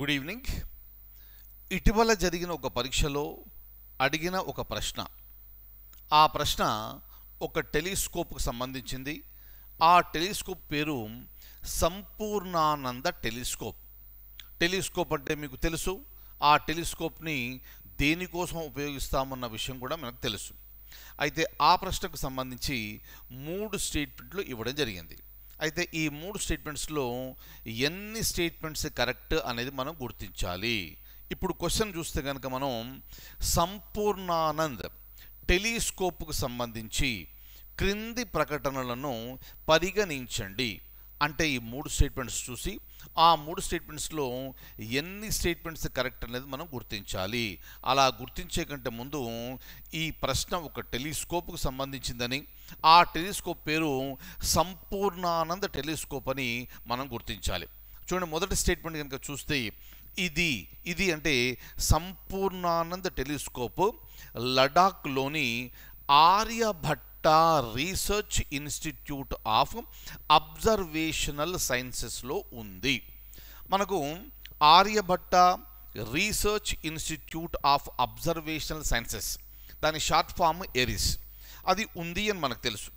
good evening ఇటీవల జరిగిన ఒక పరీక్షలో అడిగిన ఒక ప్రశ్న ఆ ప్రశ్న ఒక టెలిస్కోప్కు సంబంధించింది ఆ టెలిస్కోప్ పేరు సంపూర్ణానంద టెలిస్కోప్ టెలిస్కోప్ అంటే మీకు తెలుసు ఆ టెలిస్కోప్ని దేనికోసం ఉపయోగిస్తామన్న విషయం కూడా మనకు తెలుసు అయితే ఆ ప్రశ్నకు సంబంధించి మూడు స్టేట్మెంట్లు ఇవ్వడం జరిగింది అయితే ఈ మూడు స్టేట్మెంట్స్లో ఎన్ని స్టేట్మెంట్స్ కరెక్ట్ అనేది మనం గుర్తించాలి ఇప్పుడు క్వశ్చన్ చూస్తే కనుక మనం సంపూర్ణానంద్ టెలిస్కోప్కు సంబంధించి క్రింది ప్రకటనలను పరిగణించండి అంటే ఈ మూడు స్టేట్మెంట్స్ చూసి ఆ మూడు స్టేట్మెంట్స్లో ఎన్ని స్టేట్మెంట్స్ కరెక్ట్ అనేది మనం గుర్తించాలి అలా గుర్తించే కంటే ముందు ఈ ప్రశ్న ఒక టెలిస్కోప్కు సంబంధించిందని ఆ టెలిస్కోప్ పేరు సంపూర్ణానంద టెలిస్కోప్ అని మనం గుర్తించాలి చూడండి మొదటి స్టేట్మెంట్ కనుక చూస్తే ఇది ఇది అంటే సంపూర్ణానంద టెలిస్కోప్ లడాక్లోని Aryabhatta research institute of observational సైన్సెస్లో ఉంది మనకు Aryabhatta research institute of observational sciences దాని షార్ట్ ఫామ్ ఎరిస్ అది ఉంది అని మనకు తెలుసు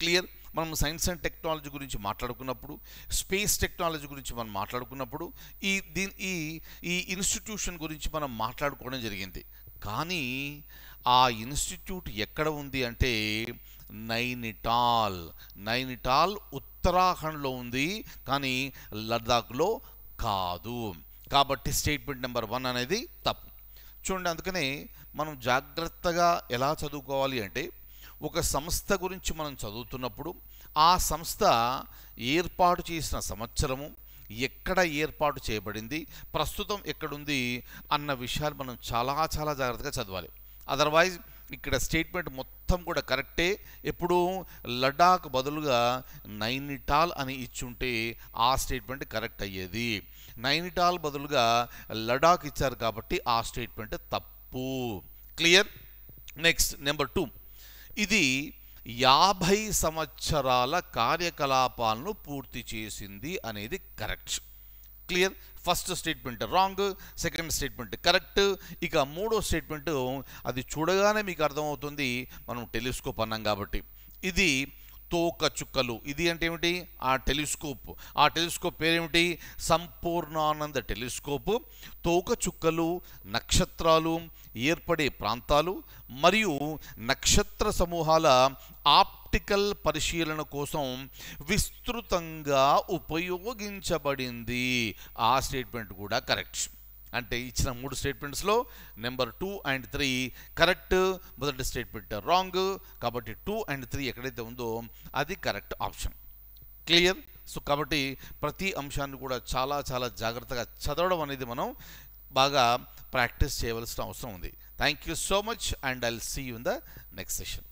క్లియర్ మనం సైన్స్ అండ్ టెక్నాలజీ గురించి మాట్లాడుకున్నప్పుడు స్పేస్ టెక్నాలజీ గురించి మనం మాట్లాడుకున్నప్పుడు ఈ దీని ఈ ఈ ఇన్స్టిట్యూషన్ గురించి మనం మాట్లాడుకోవడం జరిగింది కానీ ఆ ఇన్స్టిట్యూట్ ఎక్కడ ఉంది అంటే నైనిటాల్ నైనిటాల్ ఉత్తరాఖండ్లో ఉంది కానీ లద్దాఖ్లో కాదు కాబట్టి స్టేట్మెంట్ నెంబర్ వన్ అనేది తప్పు చూడండి అందుకనే మనం జాగ్రత్తగా ఎలా చదువుకోవాలి అంటే ఒక సంస్థ గురించి మనం చదువుతున్నప్పుడు ఆ సంస్థ ఏర్పాటు చేసిన సంవత్సరము ఎక్కడ ఏర్పాటు చేయబడింది ప్రస్తుతం ఎక్కడుంది అన్న విషయాలు మనం చాలా చాలా జాగ్రత్తగా చదవాలి అదర్వైజ్ ఇక్కడ స్టేట్మెంట్ మొత్తం కూడా కరెక్టే ఎప్పుడు లడాక్ బదులుగా నైనిటాల్ అని ఇచ్చుంటే ఆ స్టేట్మెంట్ కరెక్ట్ అయ్యేది నైనిటాల్ బదులుగా లడాక్ ఇచ్చారు కాబట్టి ఆ స్టేట్మెంట్ తప్పు క్లియర్ నెక్స్ట్ నెంబర్ టూ ఇది యాభై సంవత్సరాల కార్యకలాపాలను పూర్తి చేసింది అనేది correct clear first statement wrong second statement correct ఇక మూడో స్టేట్మెంట్ అది చూడగానే మీకు అర్థమవుతుంది మనం టెలిస్కోప్ అన్నాం కాబట్టి ఇది తోక చుక్కలు ఇది అంటే ఏమిటి ఆ టెలిస్కోప్ ఆ టెలిస్కోప్ పేరేమిటి సంపూర్ణానంద టెలిస్కోప్ తోక చుక్కలు నక్షత్రాలు ఏర్పడే ప్రాంతాలు మరియు నక్షత్ర సమూహాల ఆప్టికల్ పరిశీలన కోసం విస్తృతంగా ఉపయోగించబడింది ఆ స్టేట్మెంట్ కూడా కరెక్ట్ అంటే ఇచ్చిన మూడు స్టేట్మెంట్స్లో number two and three correct మొదటి స్టేట్మెంట్ రాంగ్ కాబట్టి టూ అండ్ త్రీ ఎక్కడైతే ఉందో అది కరెక్ట్ ఆప్షన్ క్లియర్ సో కాబట్టి ప్రతి అంశాన్ని కూడా చాలా చాలా జాగ్రత్తగా చదవడం అనేది మనం బాగా ప్రాక్టీస్ చేయవలసిన అవసరం ఉంది thank you so much and I see you in the next session